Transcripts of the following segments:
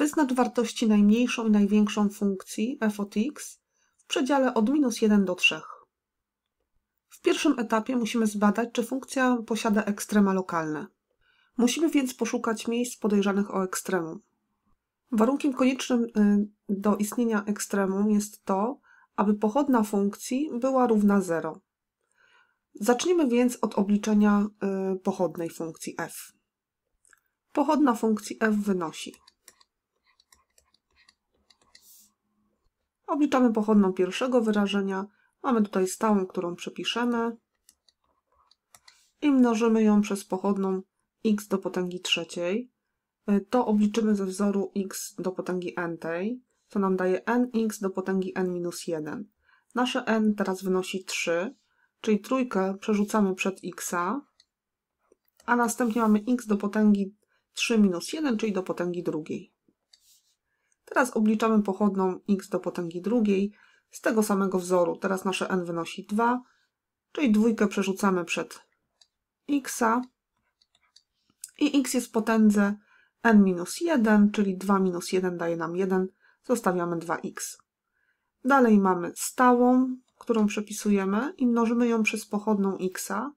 Wyznacz wartości najmniejszą i największą funkcji f od x w przedziale od minus 1 do 3. W pierwszym etapie musimy zbadać, czy funkcja posiada ekstrema lokalne. Musimy więc poszukać miejsc podejrzanych o ekstremum. Warunkiem koniecznym y, do istnienia ekstremum jest to, aby pochodna funkcji była równa 0. Zaczniemy więc od obliczenia y, pochodnej funkcji f. Pochodna funkcji f wynosi Obliczamy pochodną pierwszego wyrażenia. Mamy tutaj stałą, którą przepiszemy i mnożymy ją przez pochodną x do potęgi trzeciej. Y, to obliczymy ze wzoru x do potęgi n tej, co nam daje nx do potęgi n minus 1. Nasze n teraz wynosi 3, czyli trójkę przerzucamy przed xa, a następnie mamy x do potęgi 3 minus 1, czyli do potęgi drugiej. Teraz obliczamy pochodną x do potęgi drugiej z tego samego wzoru. Teraz nasze n wynosi 2, czyli dwójkę przerzucamy przed x i x jest w potędze n minus 1, czyli 2 minus 1 daje nam 1, zostawiamy 2x. Dalej mamy stałą, którą przepisujemy i mnożymy ją przez pochodną xa.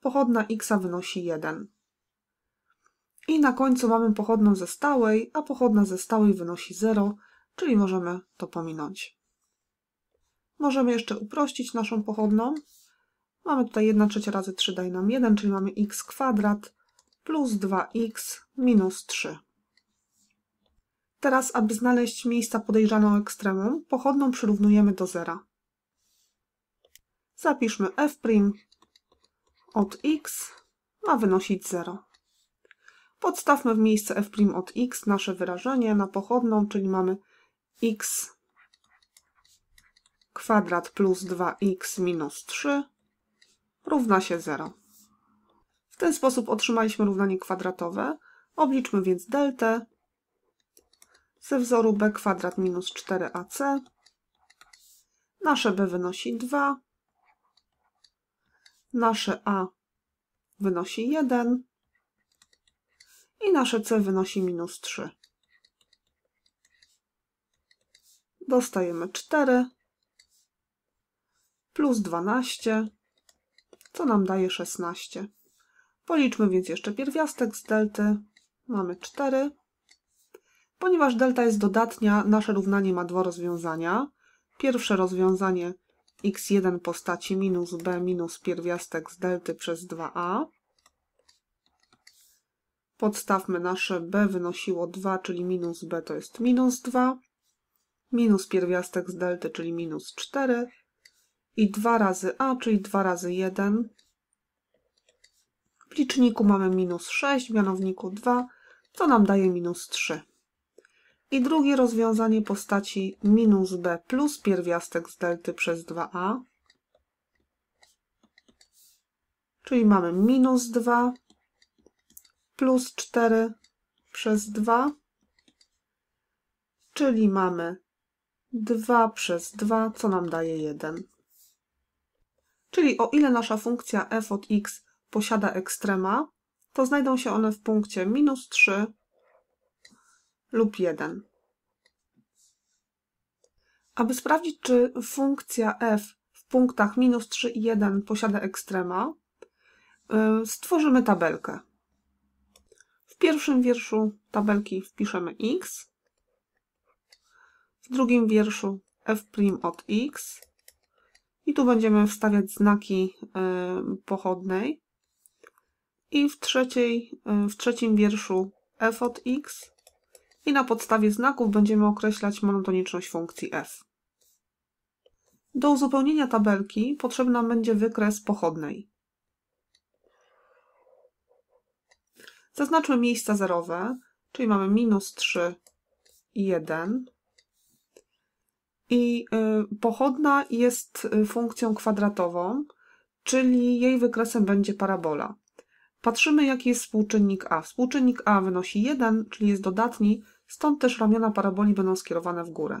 Pochodna x wynosi 1. I na końcu mamy pochodną ze stałej, a pochodna ze stałej wynosi 0, czyli możemy to pominąć. Możemy jeszcze uprościć naszą pochodną. Mamy tutaj 1 trzecia razy 3 daje nam 1, czyli mamy x kwadrat plus 2x minus 3. Teraz, aby znaleźć miejsca podejrzaną ekstremum, pochodną przyrównujemy do zera. Zapiszmy f' od x ma wynosić 0. Podstawmy w miejsce f' od x nasze wyrażenie na pochodną, czyli mamy x kwadrat plus 2x minus 3 równa się 0. W ten sposób otrzymaliśmy równanie kwadratowe. Obliczmy więc deltę ze wzoru b kwadrat minus 4ac. Nasze b wynosi 2, nasze a wynosi 1, i nasze c wynosi minus 3. Dostajemy 4 plus 12, co nam daje 16. Policzmy więc jeszcze pierwiastek z delty. Mamy 4. Ponieważ delta jest dodatnia, nasze równanie ma dwa rozwiązania. Pierwsze rozwiązanie x1 postaci minus b minus pierwiastek z delty przez 2a Podstawmy nasze b wynosiło 2, czyli minus b to jest minus 2, minus pierwiastek z delty, czyli minus 4 i 2 razy a, czyli 2 razy 1. W liczniku mamy minus 6, w mianowniku 2, co nam daje minus 3. I drugie rozwiązanie postaci minus b plus pierwiastek z delty przez 2a, czyli mamy minus 2 plus 4 przez 2, czyli mamy 2 przez 2, co nam daje 1. Czyli o ile nasza funkcja f od x posiada ekstrema, to znajdą się one w punkcie minus 3 lub 1. Aby sprawdzić, czy funkcja f w punktach minus 3 i 1 posiada ekstrema, y, stworzymy tabelkę. W pierwszym wierszu tabelki wpiszemy x, w drugim wierszu f' od x i tu będziemy wstawiać znaki y, pochodnej i w, trzeciej, y, w trzecim wierszu f od x i na podstawie znaków będziemy określać monotoniczność funkcji f. Do uzupełnienia tabelki potrzebna będzie wykres pochodnej. Zaznaczmy miejsca zerowe, czyli mamy minus 3 i 1. I y, pochodna jest y, funkcją kwadratową, czyli jej wykresem będzie parabola. Patrzymy, jaki jest współczynnik a. Współczynnik a wynosi 1, czyli jest dodatni, stąd też ramiona paraboli będą skierowane w górę.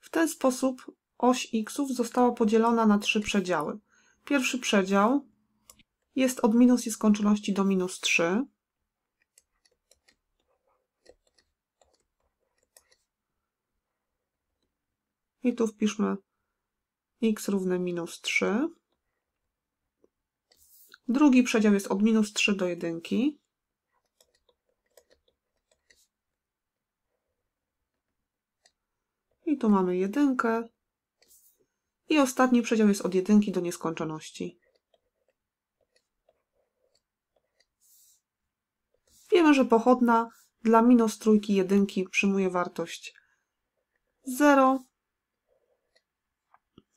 W ten sposób oś xów została podzielona na trzy przedziały. Pierwszy przedział jest od minus nieskończoności do minus 3. I tu wpiszmy x równe minus 3. Drugi przedział jest od minus 3 do 1. I tu mamy jedynkę i ostatni przedział jest od jedynki do nieskończoności. Wiemy, że pochodna dla minus trójki jedynki przyjmuje wartość 0.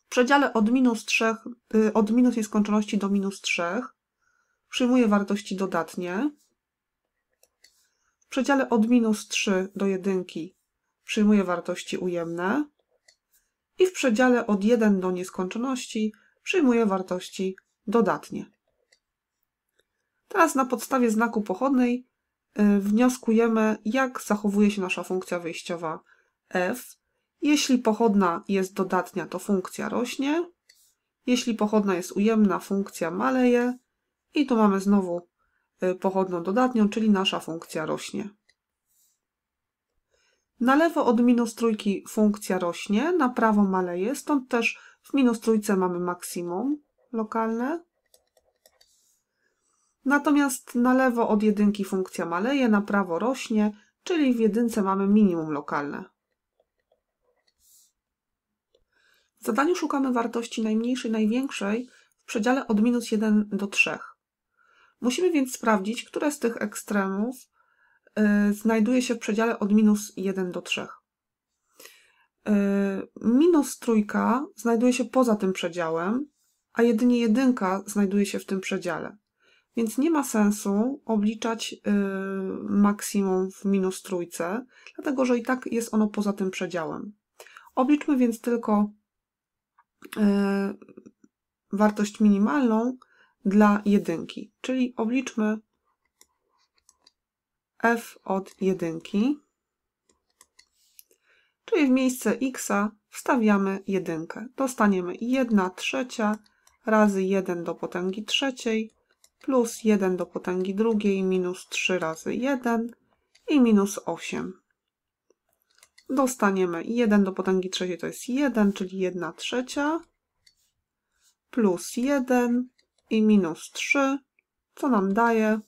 W przedziale od minus, 3, y, od minus nieskończoności do minus 3 przyjmuje wartości dodatnie. W przedziale od minus 3 do jedynki przyjmuje wartości ujemne i w przedziale od 1 do nieskończoności przyjmuje wartości dodatnie. Teraz na podstawie znaku pochodnej y, wnioskujemy, jak zachowuje się nasza funkcja wyjściowa f. Jeśli pochodna jest dodatnia, to funkcja rośnie. Jeśli pochodna jest ujemna, funkcja maleje. I tu mamy znowu y, pochodną dodatnią, czyli nasza funkcja rośnie. Na lewo od minus trójki funkcja rośnie, na prawo maleje, stąd też w minus trójce mamy maksimum lokalne. Natomiast na lewo od jedynki funkcja maleje, na prawo rośnie, czyli w jedynce mamy minimum lokalne. W zadaniu szukamy wartości najmniejszej, największej w przedziale od minus 1 do 3. Musimy więc sprawdzić, które z tych ekstremów E, znajduje się w przedziale od minus 1 do 3. E, minus trójka znajduje się poza tym przedziałem, a jedynie jedynka znajduje się w tym przedziale. Więc nie ma sensu obliczać e, maksimum w minus trójce, dlatego że i tak jest ono poza tym przedziałem. Obliczmy więc tylko wartość minimalną dla jedynki, czyli obliczmy f od jedynki, czyli w miejsce x wstawiamy jedynkę. Dostaniemy 1 trzecia razy 1 do potęgi trzeciej plus 1 do potęgi drugiej minus 3 razy 1 i minus 8. Dostaniemy 1 do potęgi trzeciej to jest 1, czyli 1 trzecia plus 1 i minus 3, co nam daje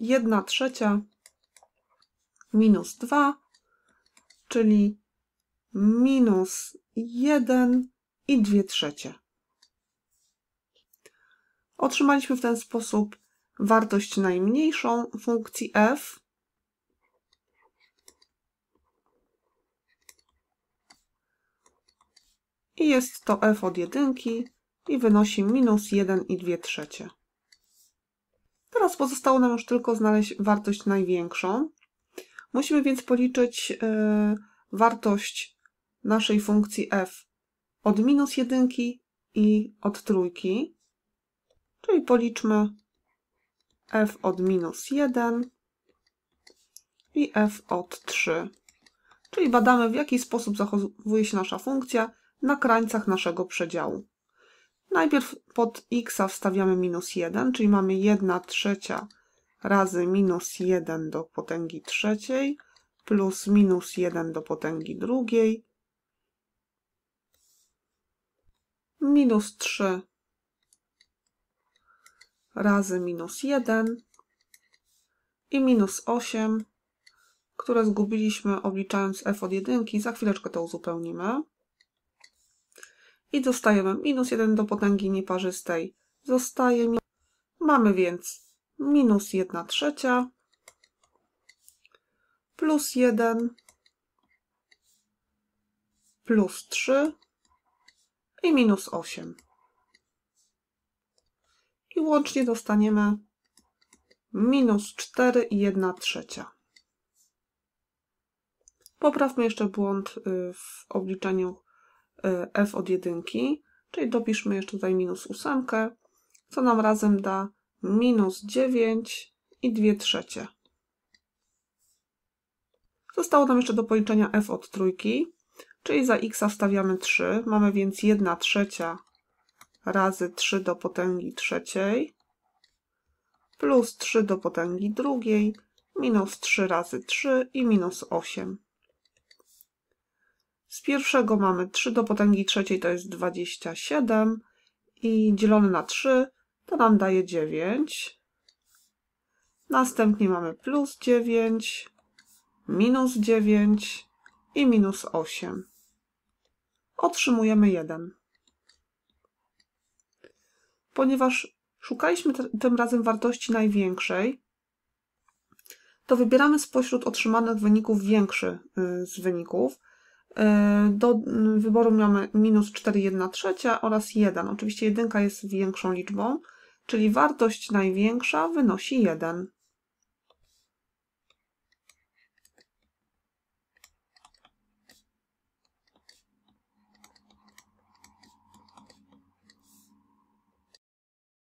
1 trzecia minus 2, czyli minus 1 i 2 trzecie. Otrzymaliśmy w ten sposób wartość najmniejszą funkcji f, i jest to f od jedynki i wynosi minus 1 i 2 trzecie. Teraz pozostało nam już tylko znaleźć wartość największą. Musimy więc policzyć e, wartość naszej funkcji f od minus jedynki i od trójki. Czyli policzmy f od minus 1 i f od 3. Czyli badamy, w jaki sposób zachowuje się nasza funkcja na krańcach naszego przedziału. Najpierw pod x wstawiamy minus 1, czyli mamy 1 trzecia razy minus 1 do potęgi trzeciej plus minus 1 do potęgi drugiej minus 3 razy minus 1 i minus 8, które zgubiliśmy obliczając f od jedynki. Za chwileczkę to uzupełnimy i dostajemy minus 1 do potęgi nieparzystej. Zostaje mi... Mamy więc minus 1 trzecia plus 1 plus 3 i minus 8. I łącznie dostaniemy minus 4 i 1 trzecia. Poprawmy jeszcze błąd y, w obliczeniu Y, f od jedynki, czyli dopiszmy jeszcze tutaj minus ósemkę, co nam razem da minus 9 i 2 trzecie. Zostało nam jeszcze do policzenia f od trójki, czyli za x wstawiamy 3, mamy więc 1 trzecia razy 3 do potęgi trzeciej plus 3 do potęgi drugiej minus 3 razy 3 i minus 8. Z pierwszego mamy 3 do potęgi trzeciej to jest 27 i dzielone na 3 to nam daje 9. Następnie mamy plus 9, minus 9 i minus 8. Otrzymujemy 1. Ponieważ szukaliśmy tym razem wartości największej, to wybieramy spośród otrzymanych wyników większy y, z wyników. E, do mm, wyboru mamy minus 4, 1 trzecia oraz 1. Oczywiście jedynka jest większą liczbą, czyli wartość największa wynosi 1.